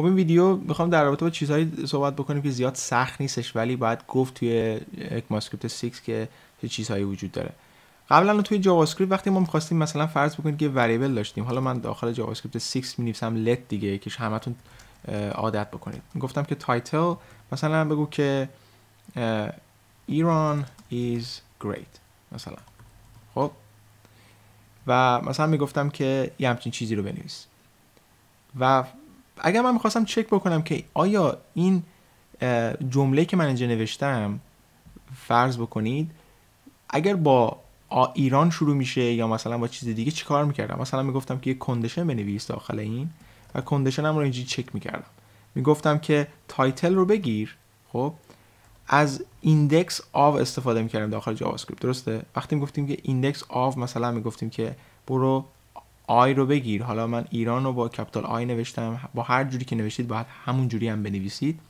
خب این ویدیو میخوام در رابطه با چیزهایی صحبت بکنیم که زیاد سخت نیستش ولی باید گفت توی اکماسکریپت 6 که چیزهایی وجود داره قبلا توی جاوا اسکریپت وقتی ما میخواستیم مثلا فرض بکنید یه وریبل داشتیم حالا من داخل جاوا اسکریپت 6 مینویسم لت دیگه که همتون عادت بکنید گفتم که تایتل مثلا بگو که ایران ایز گریت مثلا خب و مثلا میگفتم که یه همچین چیزی رو بنویس و اگر من میخواستم چک بکنم که آیا این جمله که من اینجا نوشتم فرض بکنید اگر با ایران شروع میشه یا مثلا با چیز دیگه کار میکردم مثلا میگفتم که یک کندشن بنویس داخل این و هم رو اینجا چک میکردم میگفتم که تایتل رو بگیر خب از ایندکس آو استفاده میکردم داخل جاوا اسکریپت درسته وقتی میگفتیم که ایندکس آو مثلا میگفتیم که برو آی رو بگیر حالا من ایران رو با کپیتال آی نوشتم با هر جوری که نوشتید باید همون جوری هم بنویسید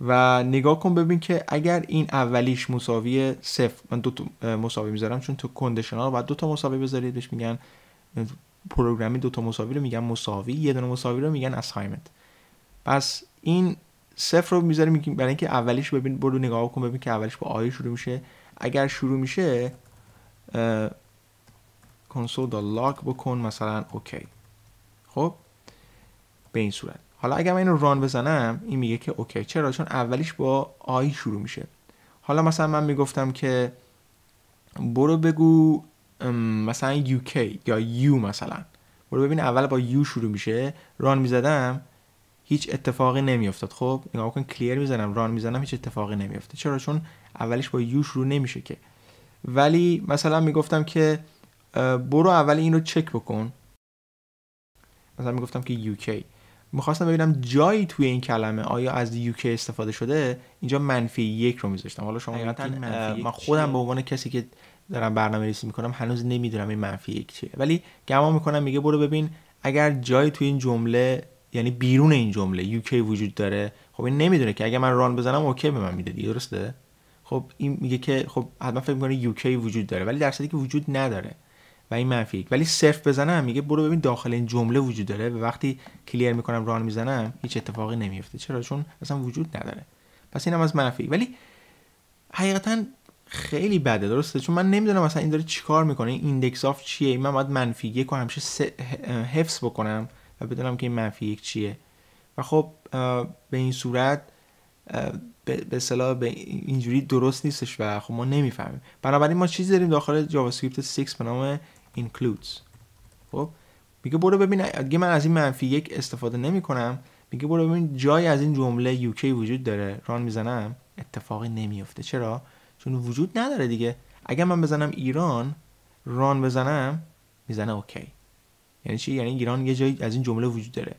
و نگاه کن ببین که اگر این اولیش مساوی صفر من دو تا مساوی میذارم چون تو کندیشنال باید دو تا مساوی بذارید بهش میگن پروگرامی دو تا مساوی رو میگن مساوی یه دونه مساوی رو میگن اسایمنت پس این صفر رو میذاریم برای اینکه اولیش ببین برو نگاه کن ببین که اولیش با آی شروع میشه اگر شروع میشه کنسول لاک بکن مثلا اوکی خب به این صورت حالا اگر من اینو ران بزنم این میگه که اوکی چرا چون اولیش با آی شروع میشه حالا مثلا من میگفتم که برو بگو مثلا UK یا یو مثلا برو ببین اول با یو شروع میشه ران میزدم هیچ اتفاقی نمیافتاد خب نگاه بکن کلیر میزنم ران میزنم هیچ اتفاقی نمیافته چرا چون اولش با یو شروع نمیشه که ولی مثلا میگفتم که برو اول این رو چک بکن مثلا میگفتم که یوکی میخواستم ببینم جایی توی این کلمه آیا از یوکی استفاده شده اینجا منفی یک رو میذاشتم حالا شما من خودم به عنوان کسی که دارم برنامه ریسی میکنم هنوز نمیدونم این منفی یک چیه ولی گمان میکنم میگه برو ببین اگر جایی توی این جمله یعنی بیرون این جمله یوکی وجود داره خب این نمیدونه که اگر من ران بزنم اوکی به من میده درسته خب این میگه که خب حتما فکر میکنه یوکی وجود داره ولی درصدی که وجود نداره و این منفی ولی صرف بزنم میگه برو ببین داخل این جمله وجود داره و وقتی کلیر میکنم ران میزنم هیچ اتفاقی نمیفته چرا چون اصلا وجود نداره پس اینم از منفی ولی حقیقتا خیلی بده درسته چون من نمیدونم اصلا این داره چیکار میکنه این ایندکس آف چیه من باید منفی یک همیشه حفظ بکنم و بدونم که این منفی یک چیه و خب به این صورت به اصطلاح به اینجوری درست نیستش و خب ما نمیفهمیم بنابراین ما چیزی داریم داخل جاوا اسکریپت 6 به نام includes خب میگه برو ببین اگه من از این منفی یک استفاده نمی کنم میگه برو ببین جای از این جمله UK وجود داره ران میزنم اتفاقی نمیفته چرا چون وجود نداره دیگه اگر من بزنم ایران ران بزنم میزنه اوکی یعنی چی یعنی ایران یه جایی از این جمله وجود داره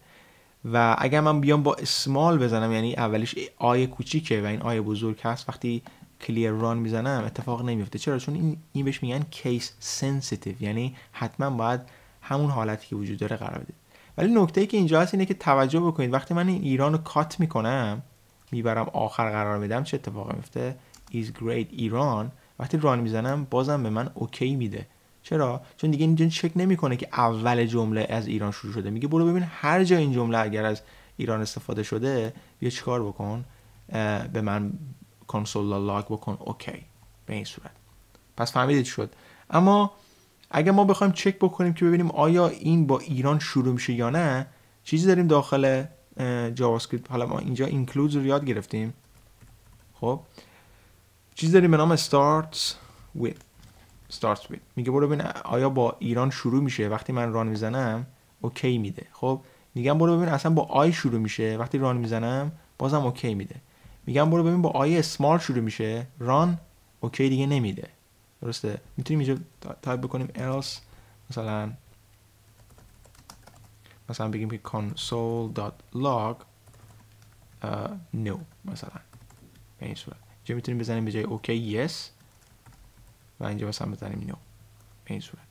و اگر من بیام با اسمال بزنم یعنی اولش آی کوچیکه و این آی بزرگ هست وقتی کلیر ران میزنم اتفاق نمیفته چرا چون این این بهش میگن کیس سنسیتیو یعنی حتما باید همون حالتی که وجود داره قرار بده ولی نکته ای که اینجا هست اینه که توجه بکنید وقتی من این ایران رو کات میکنم میبرم آخر قرار میدم چه اتفاقی میفته is great ایران وقتی ران میزنم بازم به من اوکی میده چرا چون دیگه اینجا چک نمیکنه که اول جمله از ایران شروع شده میگه برو ببین هر جا این جمله اگر از ایران استفاده شده بیا چیکار بکن به من کنسول لاگ بکن اوکی به این صورت پس فهمیدید شد اما اگر ما بخوایم چک بکنیم که ببینیم آیا این با ایران شروع میشه یا نه چیزی داریم داخل جاوا اسکریپت حالا ما اینجا اینکلودز رو یاد گرفتیم خب چیزی داریم به نام starts with starts with میگه برو ببین آیا با ایران شروع میشه وقتی من ران میزنم اوکی میده خب میگم برو ببین اصلا با آی شروع میشه وقتی ران میزنم بازم اوکی میده میگم برو ببین با آی اسمارت شروع میشه ران اوکی دیگه نمیده درسته میتونیم اینجا تایپ بکنیم else مثلا مثلا بگیم که console.log uh, no مثلا به این صورت اینجا میتونیم بزنیم به جای اوکی یس و اینجا مثلا بزنیم no به این صورت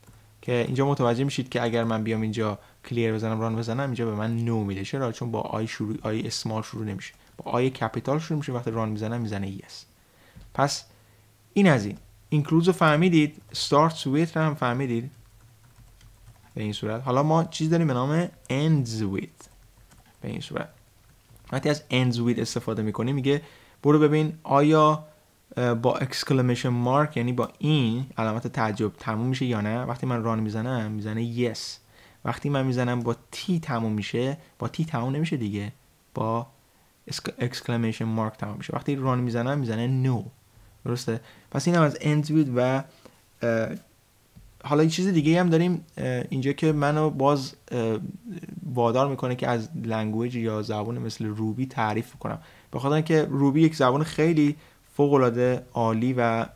که اینجا متوجه میشید که اگر من بیام اینجا کلیر بزنم ران بزنم اینجا به من نو میده چرا چون با آی شروع آی اسمال شروع نمیشه با آی کپیتال شروع میشه وقتی ران میزنه میزنه یس پس این از این اینکلوز رو فهمیدید start with رو هم فهمیدید به این صورت حالا ما چیز داریم به نام ends with به این صورت وقتی از ends with استفاده میکنیم میگه برو ببین آیا با exclamation mark یعنی با این علامت تعجب تموم میشه یا نه وقتی من ران میزنم میزنه یس وقتی من میزنم با تی تموم میشه با تی تموم نمیشه دیگه با اکسکلمیشن مارک تمام میشه وقتی ران میزنه میزنه نو درسته پس این هم از اند بود و حالا یه چیز دیگه هم داریم اینجا که منو باز وادار میکنه که از لنگویج یا زبان مثل روبی تعریف کنم به خاطر اینکه روبی یک زبان خیلی فوق العاده عالی و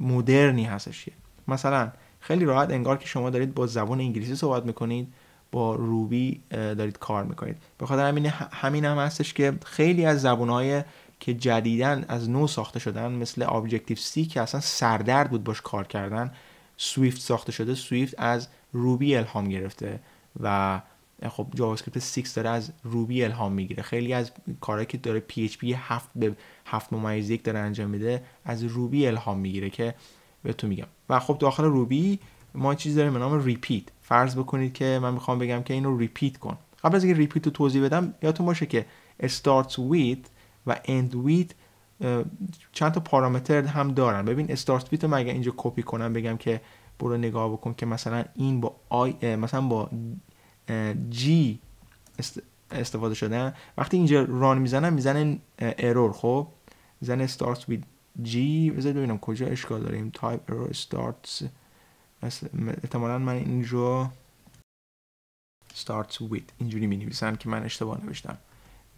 مدرنی هستش مثلا خیلی راحت انگار که شما دارید با زبان انگلیسی صحبت میکنید با روبی دارید کار میکنید به خاطر همین همین هم هستش که خیلی از زبونهای که جدیدن از نو ساخته شدن مثل آبجکتیو سی که اصلا سردرد بود باش کار کردن سویفت ساخته شده سویفت از روبی الهام گرفته و خب جاوا اسکریپت 6 داره از روبی الهام میگیره خیلی از کارهایی که داره پی اچ پی 7 به 7 ممیز یک داره انجام میده از روبی الهام میگیره که بهتون میگم و خب داخل روبی ما چیز داریم به نام ریپیت فرض بکنید که من میخوام بگم که اینو ریپیت کن قبل از اینکه ریپیت رو توضیح بدم یادتون باشه که starts with و end with چند تا پارامتر هم دارن ببین استارت with رو مگه اینجا کپی کنم بگم که برو نگاه بکن که مثلا این با آی مثلا با G استفاده شده. وقتی اینجا ران میزنم میزنه ارور خب میزنه start with G بذار ببینم کجا اشکال داریم type error starts مثل احتمالا من اینجا starts with اینجوری می نویسن که من اشتباه نوشتم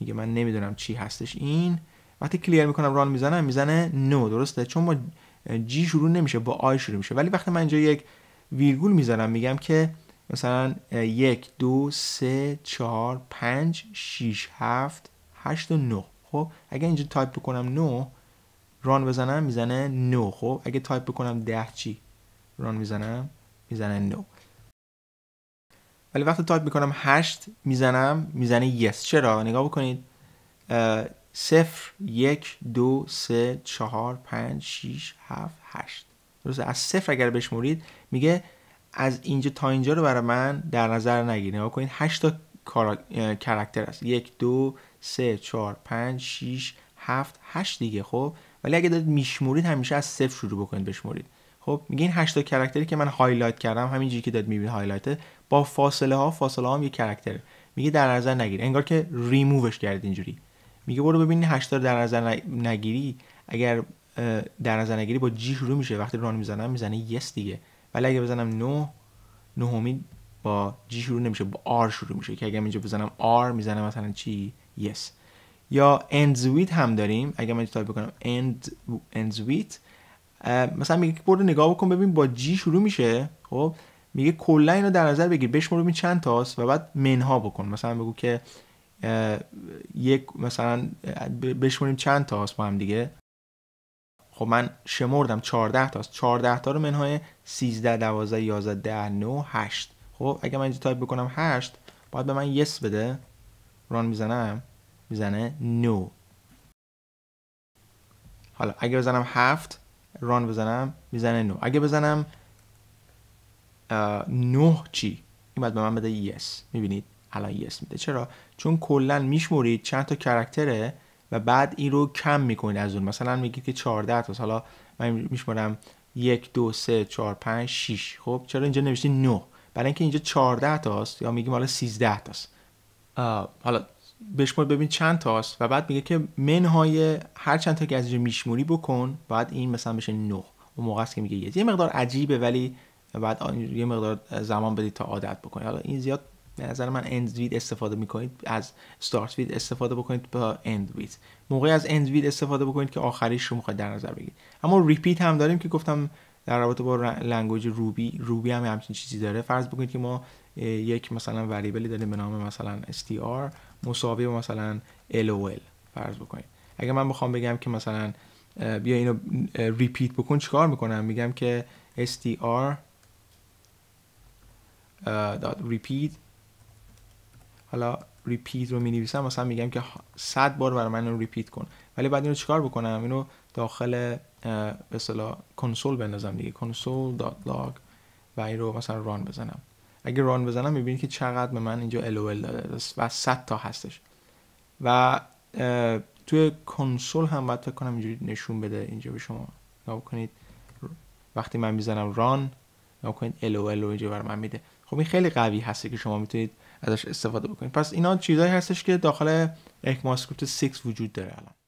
میگه من نمیدونم چی هستش این وقتی کلیر میکنم ران میزنم میزنه نو درسته چون ما جی شروع نمیشه با آی شروع میشه ولی وقتی من اینجا یک ویرگول میزنم میگم که مثلا یک دو سه چهار پنج شیش هفت هشت و نو خب اگه اینجا تایپ بکنم نو ران بزنم میزنه نو خب اگه تایپ بکنم ده چی ران میزنم میزنه نو ولی وقتی تایپ میکنم هشت میزنم میزنه یس چرا نگاه بکنید صفر یک دو سه چهار پنج شیش هفت هشت درسته از صفر اگر بشمورید میگه از اینجا تا اینجا رو برای من در نظر نگیر نگاه کنید هشت تا کاراکتر است یک دو سه چهار پنج شیش هفت هشت دیگه خب ولی اگه دارید میشمورید همیشه از صفر شروع بکنید بشمورید خب میگه این هشتا کرکتری که من هایلایت کردم همینجوری که داد میبین هایلایت با فاصله ها فاصله ها هم یک کرکتر میگه در نظر نگیر انگار که ریمووش کرد اینجوری میگه برو ببین هشتا در نظر نگیری اگر در نظر نگیری با جی شروع میشه وقتی ران میزنم میزنه یس دیگه ولی اگه بزنم نو، نهمی با جی شروع نمیشه با آر شروع میشه که اگر اینجا بزنم آر میزنه مثلا چی یس yes. یا ends هم داریم اگر من تایپ بکنم اند مثلا میگه برو نگاه بکن ببین با جی شروع میشه خب میگه کلا اینو در نظر بگیر بشمار ببین چند تاست و بعد منها بکن مثلا بگو که یک مثلا بشماریم چند تاست با هم دیگه خب من شمردم 14 تاست 14 تا رو منهای 13 12 11 10 9 8 خب اگه من اینجا تایپ بکنم 8 باید به من یس بده ران میزنم میزنه نو حالا اگه بزنم 7 ران بزنم میزنه نو اگه بزنم نه چی این باید به من بده یس میبینید الان یس میده چرا چون کلا میشمورید چند تا کرکتره و بعد این رو کم میکنید از اون مثلا میگید که 14 تا حالا من میشمورم یک دو سه چهار پنج شیش خب چرا اینجا نوشتی نه؟ برای اینکه اینجا 14 تاست یا میگیم حالا 13 تاست حالا بشمار ببین چند تاست و بعد میگه که منهای هر چند تا که از اینجا میشموری بکن بعد این مثلا بشه نه. اون موقع است که میگه یه. مقدار عجیبه ولی بعد یه مقدار زمان بدید تا عادت بکنید حالا این زیاد به نظر من وید استفاده میکنید از استارت وید استفاده بکنید با وید. موقعی از وید استفاده بکنید که آخریش رو میخواید در نظر بگیرید اما ریپیت هم داریم که گفتم در رابطه با لنگویج روبی روبی هم همچین چیزی داره فرض بکنید که ما یک مثلا وریبلی داریم به نام مثلا str مساوی با مثلا LOL فرض بکنید اگه من بخوام بگم که مثلا بیا اینو ریپیت بکن چیکار میکنم میگم که str repeat حالا ریپیت رو می مثلا میگم که 100 بار برای من رو ریپیت کن ولی بعد اینو چیکار بکنم اینو داخل به کنسول بندازم دیگه کنسول.log و این رو مثلا ران بزنم اگه ران بزنم میبینید که چقدر به من اینجا LOL داده و 100 تا هستش و توی کنسول هم باید فکر کنم اینجوری نشون بده اینجا به شما نگاه کنید وقتی من میزنم ران نگاه کنید LOL رو اینجا بر من میده خب این خیلی قوی هسته که شما میتونید ازش استفاده بکنید پس اینا چیزایی هستش که داخل اکماسکریپت 6 وجود داره الان